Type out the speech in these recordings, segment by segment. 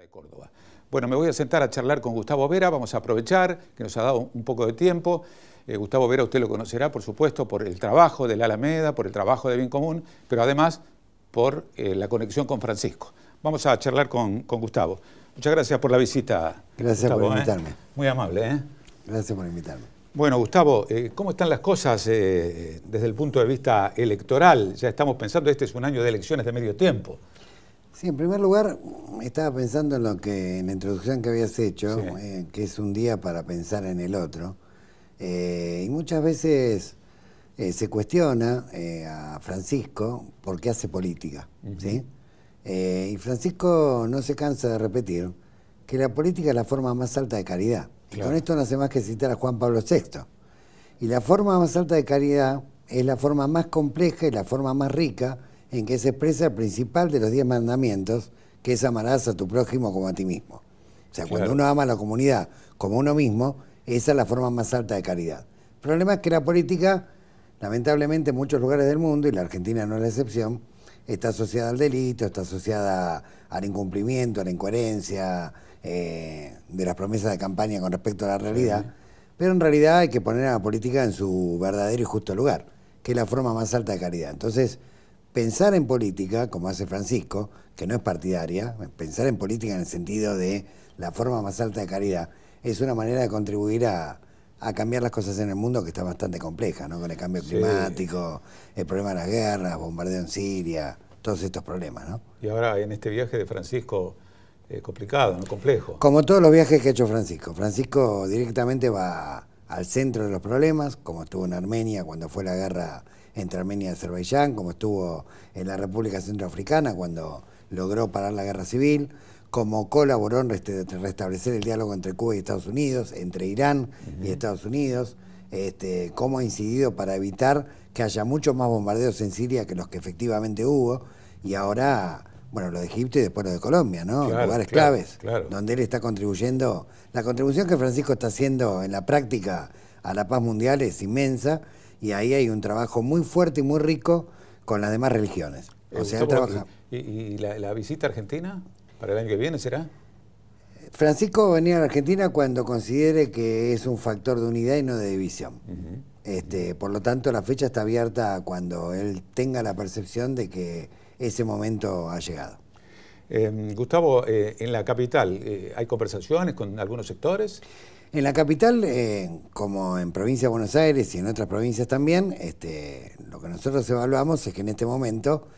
de Córdoba. Bueno, me voy a sentar a charlar con Gustavo Vera, vamos a aprovechar que nos ha dado un poco de tiempo. Eh, Gustavo Vera usted lo conocerá, por supuesto, por el trabajo de la Alameda, por el trabajo de Bien Común, pero además por eh, la conexión con Francisco. Vamos a charlar con, Gustavo. Muchas gracias por la visita. Gracias por ¿eh? invitarme. Muy amable, ¿eh? Gracias por invitarme. Bueno, Gustavo, ¿cómo están las cosas desde el punto de vista electoral? Ya estamos pensando, este es un año de elecciones de medio tiempo. Sí, en primer lugar, estaba pensando en lo que en la introducción que habías hecho, eh, que es un día para pensar en el otro. Eh, y muchas veces eh, se cuestiona a Francisco por qué hace política. y Francisco no se cansa de repetir que la política es la forma más alta de caridad. Y con esto no hace más que citar a Juan Pablo VI. Y la forma más alta de caridad es la forma más compleja y la forma más rica en que se expresa el principal de los diez mandamientos, que es amarás a tu prójimo como a ti mismo. O sea, cuando uno ama a la comunidad como uno mismo, esa es la forma más alta de caridad. El problema es que la política, lamentablemente en muchos lugares del mundo, y la Argentina no es la excepción, está asociada al delito, está asociada al incumplimiento, a la incoherencia eh, de las promesas de campaña con respecto a la realidad. Pero en realidad hay que poner a la política en su verdadero y justo lugar, que es la forma más alta de caridad. Entonces, pensar en política, como hace Francisco, que no es partidaria, pensar en política en el sentido de la forma más alta de caridad, es una manera de contribuir a, cambiar las cosas en el mundo que está bastante compleja, ¿no? Con el cambio climático, el problema de las guerras, bombardeo en Siria, todos estos problemas, ¿no? Y ahora en este viaje de Francisco, eh, complicado, ¿no? Complejo. Como todos los viajes que ha hecho Francisco. Francisco directamente va al centro de los problemas, como estuvo en Armenia cuando fue la guerra entre Armenia y Azerbaiyán, como estuvo en la República Centroafricana cuando logró parar la guerra civil, como colaboró en restablecer el diálogo entre Cuba y Estados Unidos, entre Irán y Estados Unidos, este, cómo ha incidido para evitar que haya muchos más bombardeos en Siria que los que efectivamente hubo, y ahora, bueno, lo de Egipto y después lo de Colombia, ¿no? Lugares claves, donde él está contribuyendo. La contribución que Francisco está haciendo en la práctica a la paz mundial es inmensa, y ahí hay un trabajo muy fuerte y muy rico con las demás religiones. Eh, o sea, ¿Y, la, la, visita argentina para el año que viene será? Francisco venía a Argentina cuando considere que es un factor de unidad y no de división. Este, por lo tanto, la fecha está abierta cuando él tenga la percepción de que ese momento ha llegado. Em, Gustavo, eh, en la capital, eh, ¿hay conversaciones con algunos sectores? En la capital, eh, como en provincia de Buenos Aires y en otras provincias también, este, lo que nosotros evaluamos es que en este momento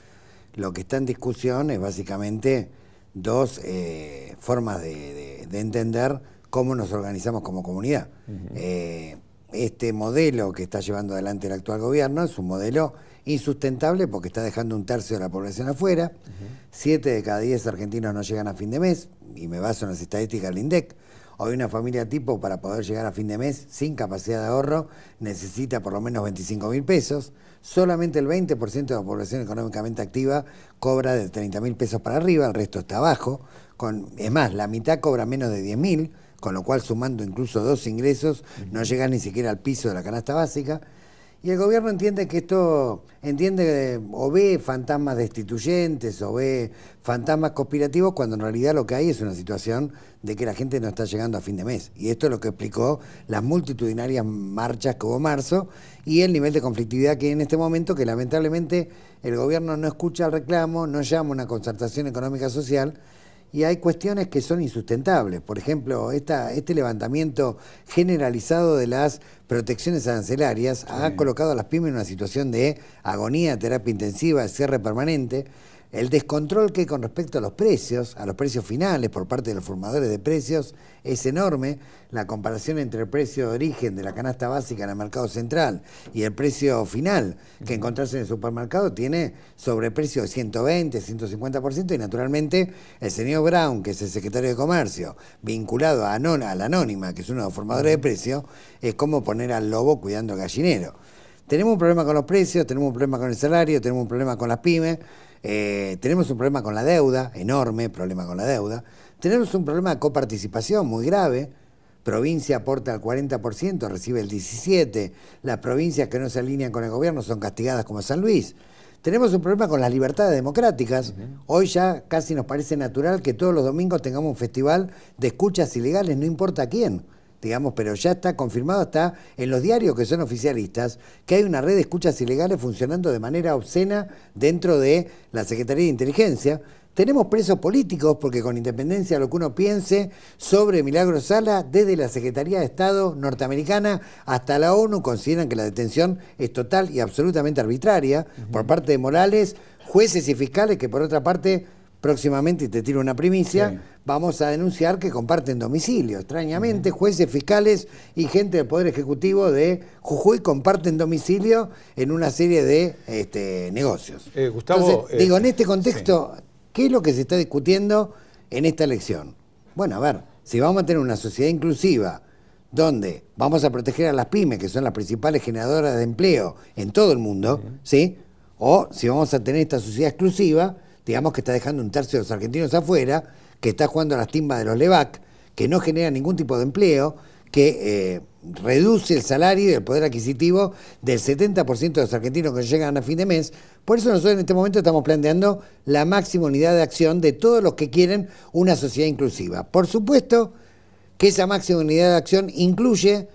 lo que está en discusión es básicamente dos eh, formas de, entender cómo nos organizamos como comunidad. Eh, este modelo que está llevando adelante el actual gobierno es un modelo insustentable porque está dejando un tercio de la población afuera, siete de cada diez argentinos no llegan a fin de mes, y me baso en las estadísticas del INDEC Hoy una familia tipo para poder llegar a fin de mes sin capacidad de ahorro necesita por lo menos 25 mil pesos. Solamente el 20% de la población económicamente activa cobra de 30 mil pesos para arriba, el resto está abajo. Con, es más, la mitad cobra menos de 10 mil, con lo cual sumando incluso dos ingresos no llega ni siquiera al piso de la canasta básica. Y el gobierno entiende que esto, entiende o ve fantasmas destituyentes o ve fantasmas conspirativos cuando en realidad lo que hay es una situación de que la gente no está llegando a fin de mes. Y esto es lo que explicó las multitudinarias marchas que hubo marzo y el nivel de conflictividad que hay en este momento, que lamentablemente el gobierno no escucha el reclamo, no llama una concertación económica social y hay cuestiones que son insustentables. Por ejemplo, este levantamiento generalizado de las protecciones arancelarias ha colocado a las pymes en una situación de agonía, terapia intensiva, cierre permanente. El descontrol que hay con respecto a los precios, a los precios finales por parte de los formadores de precios, es enorme. La comparación entre el precio de origen de la canasta básica en el mercado central y el precio final que encontrarse en el supermercado tiene sobreprecio de 120, 150% y naturalmente el señor Brown, que es el secretario de Comercio, vinculado a, a la Anónima, que es uno de los formadores de precios, es como poner al lobo cuidando al gallinero tenemos un problema con los precios, tenemos un problema con el salario, tenemos un problema con las pymes, eh, tenemos un problema con la deuda, enorme problema con la deuda, tenemos un problema de coparticipación muy grave, provincia aporta el 40%, recibe el 17%, las provincias que no se alinean con el gobierno son castigadas como San Luis. Tenemos un problema con las libertades democráticas. Hoy ya casi nos parece natural que todos los domingos tengamos un festival de escuchas ilegales, no importa quién digamos, pero ya está confirmado, está en los diarios que son oficialistas, que hay una red de escuchas ilegales funcionando de manera obscena dentro de la Secretaría de Inteligencia. Tenemos presos políticos, porque con independencia de lo que uno piense sobre Milagro Sala, desde la Secretaría de Estado norteamericana hasta la ONU consideran que la detención es total y absolutamente arbitraria por parte de Morales, jueces y fiscales que por otra parte próximamente, y te tiro una primicia, vamos a denunciar que comparten domicilio. Extrañamente, jueces, fiscales y gente del Poder Ejecutivo de Jujuy comparten domicilio en una serie de este, negocios. Eh, Gustavo, eh, digo, en este contexto, ¿qué es lo que se está discutiendo en esta elección? Bueno, a ver, si vamos a tener una sociedad inclusiva donde vamos a proteger a las pymes, que son las principales generadoras de empleo en todo el mundo, ¿sí? O si vamos a tener esta sociedad exclusiva, digamos que está dejando un tercio de los argentinos afuera, que está jugando a las timbas de los LEVAC, que no genera ningún tipo de empleo, que eh, reduce el salario y el poder adquisitivo del 70% de los argentinos que llegan a fin de mes. Por eso nosotros en este momento estamos planteando la máxima unidad de acción de todos los que quieren una sociedad inclusiva. Por supuesto que esa máxima unidad de acción incluye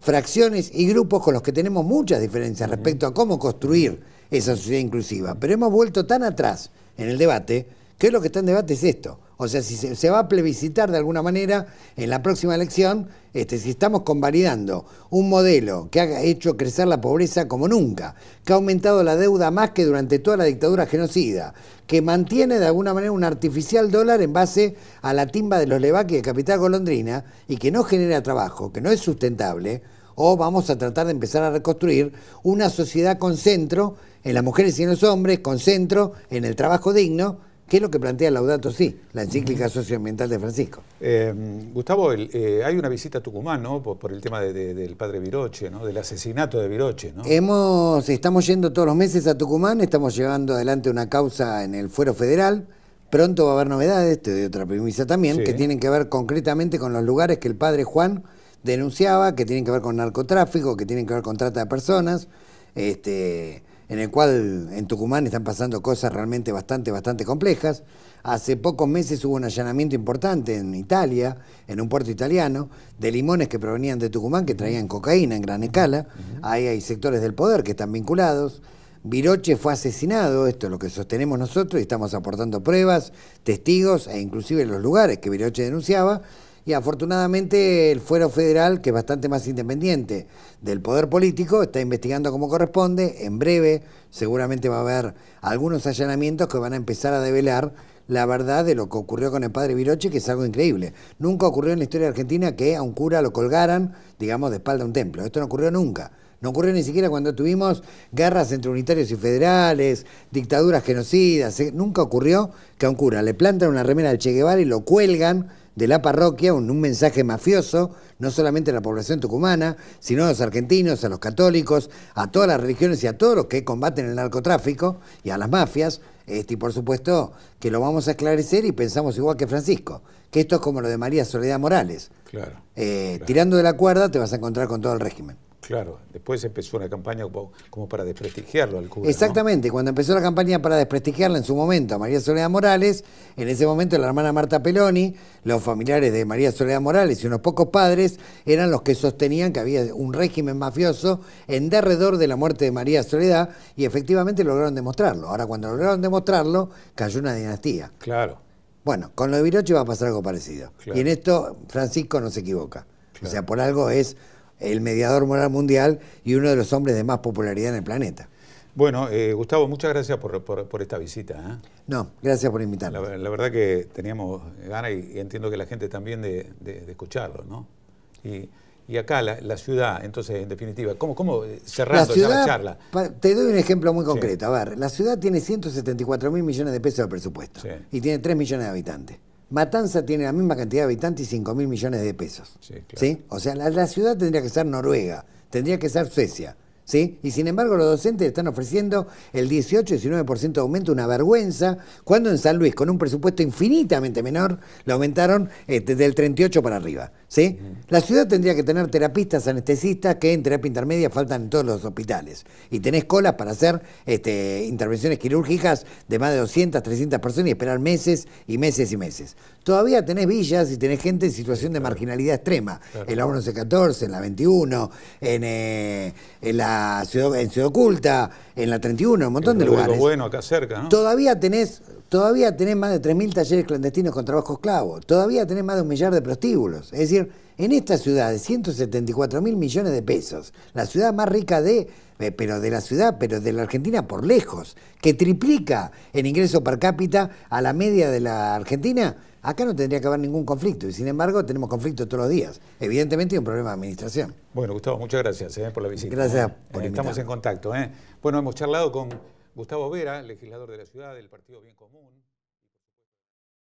fracciones y grupos con los que tenemos muchas diferencias respecto a cómo construir esa sociedad inclusiva. Pero hemos vuelto tan atrás en el debate que lo que está en debate es esto. O sea, si se, va a plebiscitar de alguna manera en la próxima elección, este, si estamos convalidando un modelo que ha hecho crecer la pobreza como nunca, que ha aumentado la deuda más que durante toda la dictadura genocida, que mantiene de alguna manera un artificial dólar en base a la timba de los levaques de Capital Golondrina y que no genera trabajo, que no es sustentable, o vamos a tratar de empezar a reconstruir una sociedad con centro en las mujeres y en los hombres, con centro en el trabajo digno, que es lo que plantea Laudato Si, la encíclica socioambiental de Francisco. Eh, Gustavo, eh, hay una visita a Tucumán, ¿no? Por, el tema del padre Viroche, ¿no? Del asesinato de Viroche, ¿no? Hemos, estamos yendo todos los meses a Tucumán, estamos llevando adelante una causa en el Fuero Federal. Pronto va a haber novedades, te doy otra premisa también, que tienen que ver concretamente con los lugares que el padre Juan denunciaba, que tienen que ver con narcotráfico, que tienen que ver con trata de personas, este, en el cual en Tucumán están pasando cosas realmente bastante, bastante complejas. Hace pocos meses hubo un allanamiento importante en Italia, en un puerto italiano, de limones que provenían de Tucumán, que traían cocaína en gran escala. Ahí hay sectores del poder que están vinculados. Viroche fue asesinado, esto es lo que sostenemos nosotros y estamos aportando pruebas, testigos e inclusive los lugares que Viroche denunciaba. Y afortunadamente el fuero federal, que es bastante más independiente del poder político, está investigando como corresponde. En breve seguramente va a haber algunos allanamientos que van a empezar a develar la verdad de lo que ocurrió con el padre Viroche, que es algo increíble. Nunca ocurrió en la historia argentina que a un cura lo colgaran, digamos, de espalda a un templo. Esto no ocurrió nunca. No ocurrió ni siquiera cuando tuvimos guerras entre unitarios y federales, dictaduras genocidas. Nunca ocurrió que a un cura le plantan una remera al Che Guevara y lo cuelgan de la parroquia, un, mensaje mafioso, no solamente a la población tucumana, sino a los argentinos, a los católicos, a todas las religiones y a todos los que combaten el narcotráfico y a las mafias. Este, y por supuesto que lo vamos a esclarecer y pensamos igual que Francisco, que esto es como lo de María Soledad Morales. Eh, tirando de la cuerda te vas a encontrar con todo el régimen. Claro, después empezó una campaña como para desprestigiarlo al cura. Exactamente, cuando empezó la campaña para desprestigiarla en su momento a María Soledad Morales, en ese momento la hermana Marta Peloni, los familiares de María Soledad Morales y unos pocos padres eran los que sostenían que había un régimen mafioso en derredor de la muerte de María Soledad y efectivamente lograron demostrarlo. Ahora, cuando lograron demostrarlo, cayó una dinastía. Claro. Bueno, con lo de Viroche va a pasar algo parecido. Y en esto Francisco no se equivoca. O sea, por algo es el mediador moral mundial y uno de los hombres de más popularidad en el planeta. Bueno, eh, Gustavo, muchas gracias por, esta visita. ¿eh? No, gracias por invitarme. La, verdad que teníamos ganas y, entiendo que la gente también de, escucharlo, ¿no? Y, acá la, ciudad, entonces, en definitiva, ¿cómo, cómo eh, cerrando la, ya la charla? te doy un ejemplo muy concreto. A ver, la ciudad tiene 174 mil millones de pesos de presupuesto y tiene 3 millones de habitantes. Matanza tiene la misma cantidad de habitantes y 5 mil millones de pesos. Sí, O sea, la, la, ciudad tendría que ser Noruega, tendría que ser Suecia, y sin embargo los docentes están ofreciendo el 18-19% de aumento, una vergüenza, cuando en San Luis, con un presupuesto infinitamente menor, lo aumentaron desde del 38 para arriba. ¿sí? La ciudad tendría que tener terapistas anestesistas que en terapia intermedia faltan en todos los hospitales. Y tenés colas para hacer este, intervenciones quirúrgicas de más de 200, 300 personas y esperar meses y meses y meses todavía tenés villas y tenés gente en situación de marginalidad extrema. En la 1114, en la 21, en, eh, en la ciudad, en Oculta, en la 31, un montón de lugares. bueno acá cerca, Todavía tenés todavía tenés más de 3.000 talleres clandestinos con trabajo esclavo, todavía tenés más de un millar de prostíbulos. Es decir, en esta ciudad de 174.000 millones de pesos, la ciudad más rica de, eh, pero de la ciudad, pero de la Argentina por lejos, que triplica el ingreso per cápita a la media de la Argentina, Acá no tendría que haber ningún conflicto y sin embargo tenemos conflicto todos los días. Evidentemente hay un problema de administración. Bueno, Gustavo, muchas gracias eh, por la visita. Gracias. Eh, por estamos en contacto. Eh. Bueno, hemos charlado con Gustavo Vera, legislador de la ciudad del Partido Bien Común.